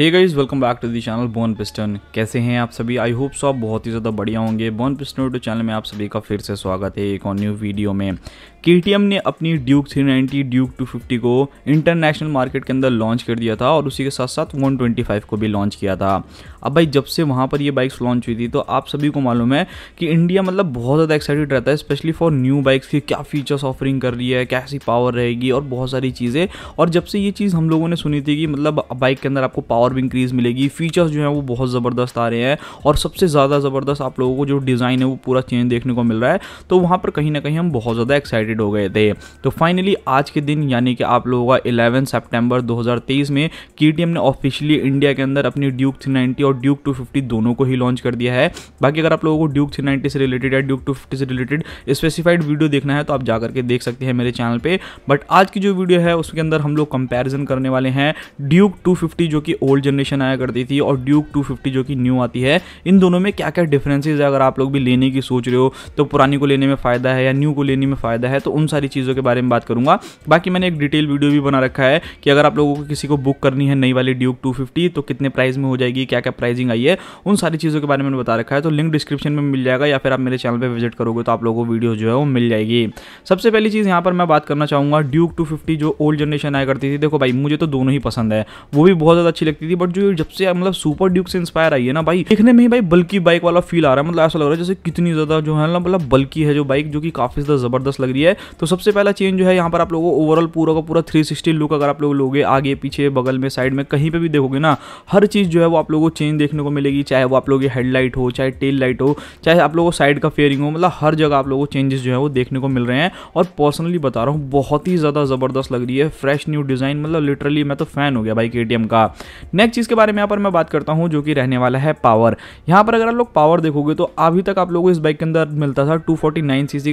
hey guys welcome back to the channel Bone Piston कैसे हैं आप सभी आई होप सो आप बहुत ही ज़्यादा बढ़िया होंगे बोन पिस्टन यूट्यूब चैनल में आप सभी का फिर से स्वागत है एक और न्यू वीडियो में के ने अपनी ड्यूक 390 ड्यूक टू को इंटरनेशनल मार्केट के अंदर लॉन्च कर दिया था और उसी के साथ साथ 125 को भी लॉन्च किया था अब भाई जब से वहाँ पर ये बाइक्स लॉन्च हुई थी तो आप सभी को मालूम है कि इंडिया मतलब बहुत ज़्यादा एक्साइटेड रहता है स्पेशली फॉर न्यू बाइक्स की क्या फीचर्स ऑफरिंग कर रही है कैसी पावर रहेगी और बहुत सारी चीज़ें और जब से ये चीज़ हम लोगों ने सुनी थी कि मतलब बाइक के अंदर आपको पावर भी इंक्रीज़ मिलेगी फीचर्स जो है वो बहुत ज़बरदस्त आ रहे हैं और सबसे ज़्यादा ज़बरदस्त आप लोगों को जो डिज़ाइन है वो पूरा चेंज देखने को मिल रहा है तो वहाँ पर कहीं ना कहीं हम बहुत ज़्यादा एक्साइटेड अपडेटेड हो गए थे तो फाइनली आज के दिन यानी कि आप लोगों का इलेवन सेप्टेम्बर दो में की ने ऑफिशियली इंडिया के अंदर अपनी ड्यूक थ्री और ड्यूक टू दोनों को ही लॉन्च कर दिया है बाकी अगर आप लोगों को ड्यूक थ्री से रिलेटेड या ड्यूक टू से रिलेटेड स्पेसिफाइड वीडियो देखना है तो आप जाकर के देख सकते हैं मेरे चैनल पर बट आज की जो वीडियो है उसके अंदर हम लोग कंपैरिजन करने वाले हैं ड्यूक 250 जो कि ओल्ड जनरेशन आया करती थी और ड्यूक 250 जो कि न्यू आती है इन दोनों में क्या क्या डिफरेंसेज है अगर आप लोग भी लेने की सोच रहे हो तो पुरानी को लेने में फ़ायदा है या न्यू को लेने में फ़ायदा है है तो उन सारी चीज़ों के बारे में बात करूँगा बाकी मैंने एक डिटेल वीडियो भी बना रखा है कि अगर आप लोगों को किसी को बुक करनी है नई वाली ड्यूक टू तो कितने प्राइस में हो जाएगी क्या क्या प्राइसिंग आई है उन सारी चीज़ों के बारे में बता रखा है तो लिंक डिस्क्रिप्शन में मिल जाएगा या फिर आप मेरे चैनल पर विजिट करोगे तो आप लोगों को वीडियो जो है वो मिल जाएगी सबसे पहली चीज़ यहाँ पर मैं बात करना चाहूँगा ड्यूक टू जो ओल्ड जनरेशन आया करती थी देखो भाई मुझे तो दोनों ही पसंद है वो भी बहुत ज़्यादा अच्छी लगती थी बट जो जब से मतलब सुपर ड्यूक से इंस्पायर आई है ना भाई देखने में ही भाई बल्कि बाइक वाला फील आ रहा है मतलब ऐसा लग रहा है जैसे कितनी ज़्यादा जो है ना मतलब बल्कि है जो बाइक जो कि काफ़ी ज़्यादा ज़बरदस्त लग रही है है तो सबसे पहला चेंज जो है यहाँ पर आप लोगों ओवरऑल पूरा का पूरा 360 लुक अगर आप लोग लोगे आगे पीछे बगल में साइड में कहीं पर भी देखोगे ना हर चीज़ जो है वो आप लोगों को चेंज देखने को मिलेगी चाहे वो आप लोगों की हेडलाइट हो चाहे टेल लाइट हो चाहे आप लोगों को साइड का फेयरिंग हो मतलब हर जगह आप लोगों को चेंजेस जो है वो देखने को मिल रहे हैं और पर्सनली बता रहा हूँ बहुत ही ज़्यादा ज़बरदस्त लग रही है फ्रेश न्यू डिज़ाइन मतलब लिटरली मैं तो फैन हो गया भाई के का नेक्स्ट चीज़ के बारे में यहाँ पर मैं बात करता हूँ जो कि रहने वाला है पावर यहाँ पर अगर आप लोग पावर देखोगे तो अभी तक आप लोगों को इस बाइक के अंदर मिलता था टू फोर्टी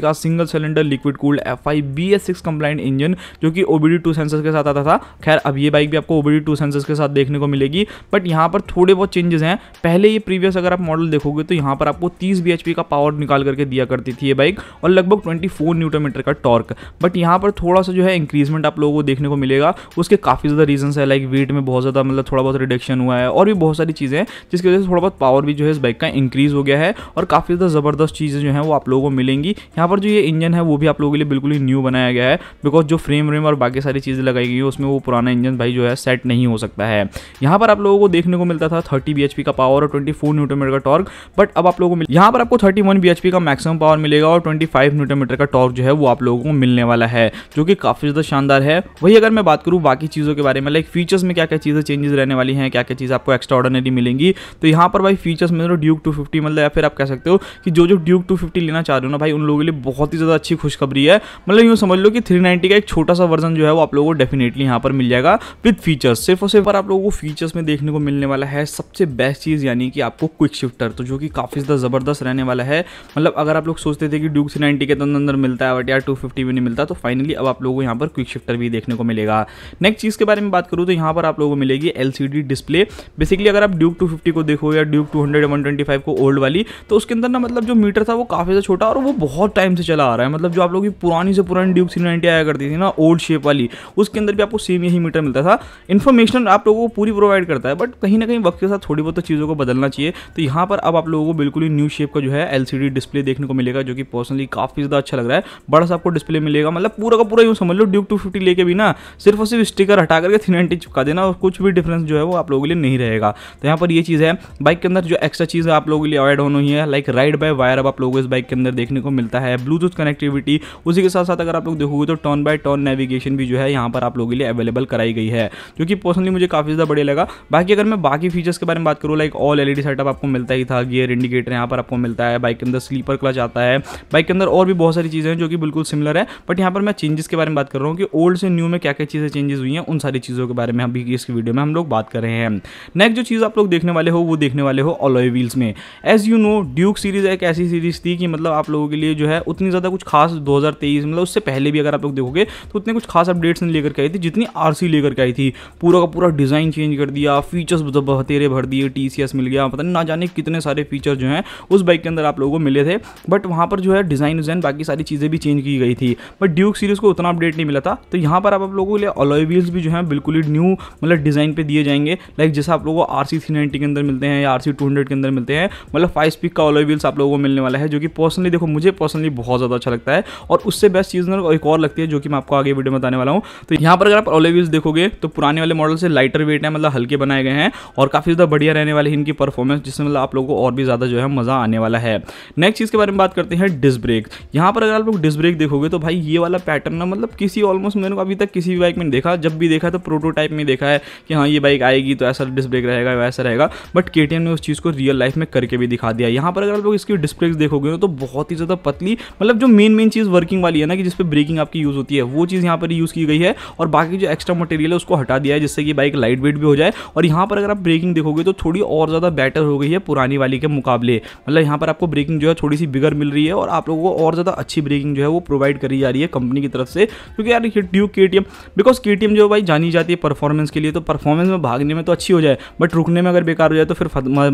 का single cylinder liquid cooled F I B S six compliant engine जो कि ओबीडी टू सेंसर्स के साथ आता था खैर अब ये बाइक भी आपको ओबीडी टू सेंसर्स के साथ देखने को मिलेगी बट यहाँ पर थोड़े बहुत चेंजेस हैं पहले ये प्रीवियस अगर आप मॉडल देखोगे तो यहाँ पर आपको तीस बी का पावर निकाल करके दिया करती थी ये बाइक और लगभग ट्वेंटी फोर न्यूटन मीटर का टॉर्क बट यहाँ पर थोड़ा सा जो है इंक्रीजमेंट आप लोगों को देखने को मिलेगा उसके काफ़ी ज़्यादा रीजनस है लाइक वेट में बहुत ज़्यादा मतलब थोड़ा बहुत रिडक्शन हुआ है और भी बहुत सारी चीज़ें जिसकी वजह से थोड़ा बहुत पावर भी जो है इस बाइक का इंक्रीज़ हो गया है और काफ़ी ज़्यादा ज़बरदस्त चीज़ें जो हैं वो आप लोगों को मिलेंगी यहाँ पर जो ये इंजन है वो भी आप लोगों लिए बिल्कुल ही न्यू बनाया गया है बिकॉज जो फ्रेम व्रेम और बाकी सारी चीज़ें लगाई गई है उसमें वो पुराना इंजन भाई जो है सेट नहीं हो सकता है यहाँ पर आप लोगों को देखने को मिलता था थर्टी बी का पावर और ट्वेंटी फोर न्यूटोमीटर का टॉर्क बट अब आप लोगों को यहाँ पर आपको थर्टी वन का मैक्सिमम पावर मिलेगा और ट्वेंटी फाइव न्यूटोमीटर का टॉर्क जो है वो आप लोगों को मिलने वाला है जो कि काफ़ी ज़्यादा शानदार है वही अगर मैं बात करूँ बाकी चीज़ों के बारे में लाइक फीचर्स में क्या क्या चीज़ें चेंजेस रहने वाली हैं क्या क्या चीज़ आपको एक्स्ट्रा ऑर्डनरी मिलेंगी तो यहाँ पर भाई फीचर्स में तो ड्यूक टू मतलब या फिर आप कह सकते हो कि जो जो ड्यूक टू लेना चाह रहे हो ना भाई उन लोगों के लिए बहुत ही ज़्यादा अच्छी खुशखबरी दिया है मतलब यूँ समझ लो कि थ्री का एक छोटा सा वर्जन जो है वो आप लोगों को डेफिनेटली यहाँ पर मिल जाएगा विद फीचर्स सिर्फ और सिर्फ आप लोगों को फीचर्स में देखने को मिलने वाला है सबसे बेस्ट चीज़ यानी कि आपको क्विक शिफ्टर तो जो कि काफ़ी ज़्यादा ज़बरदस्त रहने वाला है मतलब अगर आप लोग सोचते थे कि ड्यूक थ्री नाइन्टी के तो अंदर मिलता है बट यार टू भी नहीं मिलता तो फाइनली अब आप लोगों को यहाँ पर क्विक शिफ्टर भी देखने को मिलेगा नेक्स्ट चीज़ के बारे में बात करूँ तो यहाँ पर आप लोगों को मिलेगी एल डिस्प्ले बेसिकली अगर आप ड्यूक टू को देखो या ड्यूक टू हंड्रेड को ओल्ड वाली तो उसके अंदर ना मतलब जो मीटर था वो काफ़ी ज़्यादा छोटा और वो बहुत टाइम से चला आ रहा है मतलब जो आप लोग की पुरानी से पुरानी ड्यूब थ्री नाइनटी आया करती थी ना ओल्ड शेप वाली उसके अंदर भी आपको सेम यही मीटर मिलता था इन्फॉर्मेशन आप लोगों को पूरी प्रोवाइड करता है बट कहीं ना कहीं वक्त के साथ थोड़ी बहुत तो चीज़ों को बदलना चाहिए तो यहाँ पर अब आप लोगों को बिल्कुल ही न्यू शेप का जो है एल डिस्प्ले देखने को मिलेगा जो कि पर्सनली काफ़ी ज़्यादा अच्छा लग रहा है बड़ा सा आपको डिस्प्ले मिलेगा मतलब पूरा का पूरा यूँ समझ लो ड्यूब टू फिफ्टी लेके भी ना सिर्फ और सिर्फ स्टिकर हटा करके थ्री नाइनटी चुका देना और कुछ भी डिफरेंस जो है वो आप लोगों के लिए नहीं रहेगा तो यहाँ पर ये चीज़ है बाइक के अंदर जो एक्स्ट्रा चीज़ आप लोगों के लिए अवॉइड होनी है लाइक राइड बाय वायर अब आप लोगों को इस बाइक के अंदर देखने को मिलता है ब्लूटूथ कनेक्टिविटी उसी के साथ साथ अगर आप लोग देखोगे तो टर्न बाय टर्न नेविगेशन भी जो है यहाँ पर आप लोगों के लिए अवेलेबल कराई गई है जो कि पर्सनली मुझे काफ़ी ज़्यादा बढ़िया लगा बाकी अगर मैं बाकी फीचर्स के बारे में बात करूँ लाइक ऑल एलईडी सेटअप आपको मिलता ही था गियर इंडिकेटर यहाँ पर आपको मिलता है बाइक के अंदर स्लीपर क्लच आता है बाइक के अंदर और भी बहुत सारी चीज़ें हैं जो कि बिल्कुल सिमिलर है बट यहाँ पर मैं चेंजेस के बारे में बात कर रहा हूँ कि ओल्ड से न्यू में क्या क्या चीज़ें चेंजेस हुई हैं उन सारी चीज़ों के बारे में अभी इस वीडियो में हम लोग बात कर रहे हैं नेक्स्ट जो चीज़ आप लोग देखने वाले हो वो देखने वाले हो ऑलोए व्हील्स में as you know Duke series एक ऐसी सीरीज़ थी कि मतलब आप लोगों के लिए जो है उतनी ज़्यादा कुछ खास दो 2023 मतलब उससे पहले भी अगर आप लोग देखोगे तो उतने कुछ खास अपडेट्स नहीं लेकर के आई थी जितनी आर लेकर के आई थी पूरा का पूरा डिज़ाइन चेंज कर दिया फीचर्स बतेरे भर दिए टी मिल गया पता ना जाने कितने सारे फीचर जो हैं उस बाइक के अंदर आप लोगों को मिले थे बट वहाँ पर जो है डिज़ाइन उजाइन बाकी सारी चीज़ें भी चेंज की गई थी बट ड्यूक सीरीज़ को उतना अपडेट नहीं मिला था तो यहाँ पर आप लोगों के लिए अलॉय व्हील्स भी जो है बिल्कुल ही न्यू मतलब डिज़ाइन पर दिए जाएंगे लाइक जैसे आप लोगों को आर सी के अंदर मिलते हैं या आर सी के अंदर मिलते हैं मतलब फाइव स्पीक का ऑलो व्हील्स आप लोगों को मिलने वाला है जो कि पर्सनली देखो मुझे पर्सनली बहुत ज़्यादा अच्छा लगता है और और उससे बेस्ट चीज़ ना एक और लगती है जो कि मैं आपको आगे वीडियो में बताने वाला हूँ तो यहाँ पर अगर आप ओलेव्यूज देखोगे तो पुराने वाले मॉडल से लाइटर वेट है मतलब हल्के बनाए गए हैं और काफ़ी ज़्यादा बढ़िया रहने वाली है इनकी परफॉर्मेंस जिससे मतलब आप लोगों को और भी ज़्यादा जो है मज़ा आने वाला है नेक्स्ट चीज़ के बारे में बात करते हैं डिस्क ब्रेक यहाँ पर अगर आप लोग डिस्क ब्रेक देखोगे तो भाई ये वाला पैटर्न ना मतलब किसी ऑलमोस्ट मैंने अभी तक किसी भी बाइक में देखा जब भी देखा तो प्रोटोटाइप में देखा है कि हाँ ये बाइक आएगी तो ऐसा डिस्क ब्रेक रहेगा वैसा रहेगा बट के ने उस चीज़ को रियल लाइफ में करके भी दिखा दिया यहाँ पर अगर आप लोग इसकी डिस्क ब्रेक देखोगे तो बहुत ही ज़्यादा पतली मतलब जो मेन मेन चीज़ वर्क वर्किंग वाली है ना कि जिसपे ब्रेकिंग आपकी यूज़ होती है वो चीज़ यहाँ पर यूज़ की गई है और बाकी जो एक्स्ट्रा मटेरियल है उसको हटा दिया है जिससे कि बाइक लाइट वेट भी हो जाए और यहाँ पर अगर आप ब्रेकिंग देखोगे तो थोड़ी और ज़्यादा बेटर हो गई है पुरानी वाली के मुकाबले मतलब यहाँ पर आपको ब्रेकिंग जो है थोड़ी सी बिगर मिल रही है और आप लोगों को और ज़्यादा अच्छी ब्रेकिंग जो है वो प्रोवाइड करी जा रही है कंपनी की तरफ से क्योंकि यार ड्यू के बिकॉज के जो भाई जानी जाती है परफॉर्मेंस के लिए तो परफॉर्मेंस में भागने में तो अच्छी हो जाए बट रुकने में अगर बेकार हो जाए तो फिर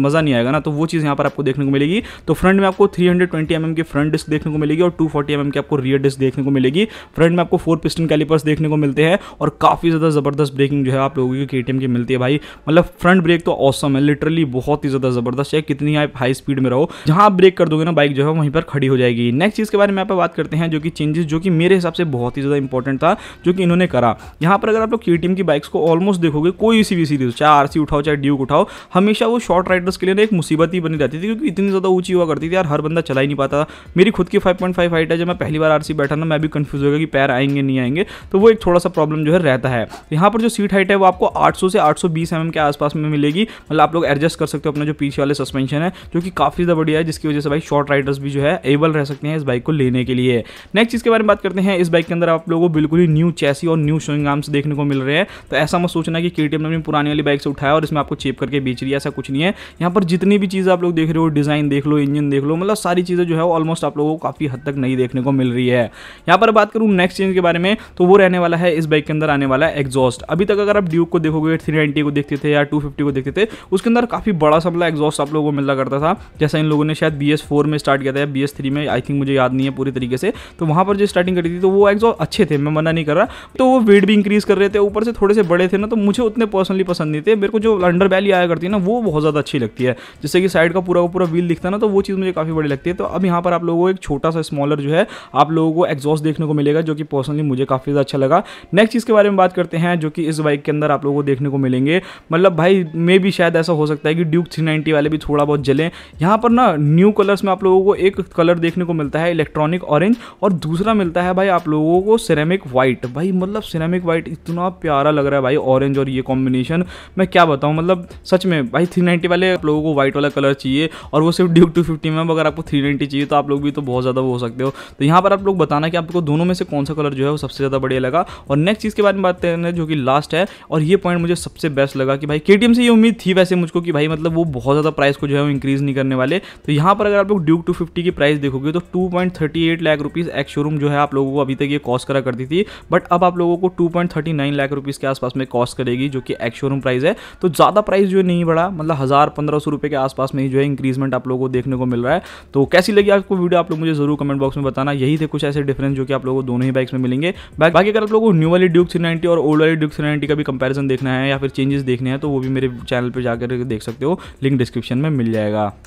मज़ा नहीं आएगा ना तो वो चीज़ यहाँ पर आपको देखने को मिलेगी तो फ्रंट में आपको थ्री हंड्रेड mm की फ्रंट डिस्क देखने को मिलेगी और टू फोर्टी mm की आपको रियर डिस्क देखने को मिलेगी फ्रंट में आपको फोर पिस्टन कैलिपर्स देखने को मिलते हैं और काफ़ी ज़्यादा ज़बरदस्त ब्रेकिंग जो है आप लोगों की के टी मिलती है भाई मतलब फ्रंट ब्रेक तो ऑसम है लिटरली बहुत ही ज़्यादा ज़बरदस्त है कितनी आप हाई स्पीड में रहो जहां आप ब्रेक कर दोगे ना बाइक जो है वहीं पर खड़ी हो जाएगी नेक्स्ट चीज़ के बारे में बात करते हैं जो कि चेंजेस जो कि मेरे हिसाब से बहुत ही ज़्यादा इंपॉर्टेंट था जो कि इन्होंने करा यहां पर अगर आप लोग के की बाइक्स को ऑलमोस्ट देखोगे कोई सी भी सीरीज चाहे आरसी उठाओ चाहे ड्यूक उठाओ हमेशा वो शॉर्ट राइडर्स के लिए ना एक मुसीबत ही बनी रहती थी क्योंकि इतनी ज़्यादा ऊंची हुआ करती थी यार हर बंदा चला ही नहीं पाता मेरी खुद की फाइव पॉइंट फाइव हाइट है जब मैं पहली बार आर बैठा ना मैं भी कन्फ्यूज़ हो गया कि पैर आएंगे नहीं आएंगे तो वो एक थोड़ा सा प्रॉब्लम जो है रहता है यहाँ पर जो सीट हाइट है वो आपको आठ से आठ सौ mm के आसपास में मिलेगी मतलब आप लोग एडजस्ट कर सकते हो अपना जो पीछे वाले सस्पेंशन है जो कि काफ़ी ज़्यादा बढ़िया है जिसकी वजह से भाई शॉर्ट राइडर्स भी जो है एबल रह सकते हैं इस बाइक को लेने के लिए नेक्स्ट चीज़ के बारे में बात करते हैं इस बाइक के अंदर आप लोगों को बिल्कुल ही न्यू चैसी और न्यू शोइंग आर्म्स देखने को मिल रहे हैं तो ऐसा मत सोचना कि के ने अपनी पुरानी वाली बाइक से उठाया और इसमें आपको चेप करके बेच रही ऐसा कुछ नहीं है यहाँ पर जितनी भी चीज़ आप लोग देख रहे हो डिज़ाइन देख लो इंजन देख लो मतलब सारी चीज़ें जो है ऑलमोस्ट आप लोगों को काफ़ी हद तक नहीं देखने को मिल रही हुई है यहाँ पर बात करूँ नेक्स्ट चेंज के बारे में तो वो रहने वाला है इस बाइक के अंदर आने वाला है एग्जॉस्ट अभी तक अगर आप ड्यूक को देखोगे थ्री को देखते थे या टू को देखते थे उसके अंदर काफ़ी बड़ा सा मतलब एग्जॉस्ट आप लोगों को मिला करता था जैसा इन लोगों ने शायद बी में स्टार्ट किया था या बी में आई थिंक मुझे याद नहीं है पूरी तरीके से तो वहाँ पर जो स्टार्टिंग करी थी तो वो एग्जॉस्ट अच्छे थे मैं मना नहीं कर रहा तो वो वेट भी इंक्रीज कर रहे थे ऊपर से थोड़े से बड़े थे ना तो मुझे उतने पर्सनली पसंद नहीं थे मेरे को जो अंडर वैली आया करती है ना वो बहुत ज़्यादा अच्छी लगती है जैसे कि साइड का पूरा पूरा व्हील दिखता है ना तो वो चीज़ मुझे काफ़ी बड़ी लगती है तो अब यहाँ पर आप लोगों को एक छोटा सा स्मॉलर जो है आप लोगों को एग्जॉस्ट देखने को मिलेगा जो कि पर्सनली मुझे काफ़ी ज़्यादा अच्छा लगा नेक्स्ट चीज़ के बारे में बात करते हैं जो कि इस बाइक के अंदर आप लोगों को देखने को मिलेंगे मतलब भाई मे भी शायद ऐसा हो सकता है कि ड्यूक थ्री वाले भी थोड़ा बहुत जलें यहाँ पर ना न्यू कलर्स में आप लोगों को एक कलर देखने को मिलता है इलेक्ट्रॉनिक ऑरेंज और दूसरा मिलता है भाई आप लोगों को सिरेमिक वाइट भाई मतलब सिरेमिक वाइट इतना प्यारा लग रहा है भाई ऑरेंज और ये कॉम्बिनेशन मैं क्या बताऊँ मतलब सच में भाई थ्री वाले आप लोगों को व्हाइट वाला कलर चाहिए और वो सिर्फ ड्यूक टू में अगर आपको थ्री चाहिए तो आप लोग भी तो बहुत ज़्यादा हो सकते हो तो यहाँ पर और आप लोग बताना कि आपको दोनों में से कौन सा कलर जो है वो सबसे ज़्यादा बढ़िया लगा और नेक्स्ट चीज़ के बारे में बात करें जो कि लास्ट है और ये पॉइंट मुझे सबसे बेस्ट लगा कि भाई के से ये उम्मीद थी वैसे मुझको कि भाई मतलब वो बहुत ज़्यादा प्राइस को जो है वो इंक्रीज़ नहीं करने वाले तो यहाँ पर अगर आप लोग ड्यूक टू की प्राइस देखोगे तो two lakh rupees ex showroom जो है आप लोगों को अभी तक ये कॉस्ट करा करती थी बट अब आप लोगों को टू लाख रुपीज़ के आसपास में कॉस्ट करेगी जो कि एक्स शोरूम प्राइस है तो ज़्यादा प्राइस जो नहीं बढ़ा मतलब हज़ार पंद्रह सौ रुपये के आसपास में ही जो है इंक्रीजमेंट आप लोगों को देखने को मिल रहा है तो कैसी लगी आपको वीडियो आप लोग मुझे ज़रूर कमेंट बॉक्स में बताना यही से कुछ ऐसे डिफरेंस जो कि आप लोगों को दोनों ही बाइक्स में मिलेंगे बाकी अगर आप लोगों को न्यू वाली ड्यूक थ्री और ओल्ड वाली ड्यूक थ्री का भी कंपेरिजन देखना है या फिर चेंजेस देखने हैं तो वो भी मेरे चैनल पर जाकर देख सकते हो लिंक डिस्क्रिप्शन में मिल जाएगा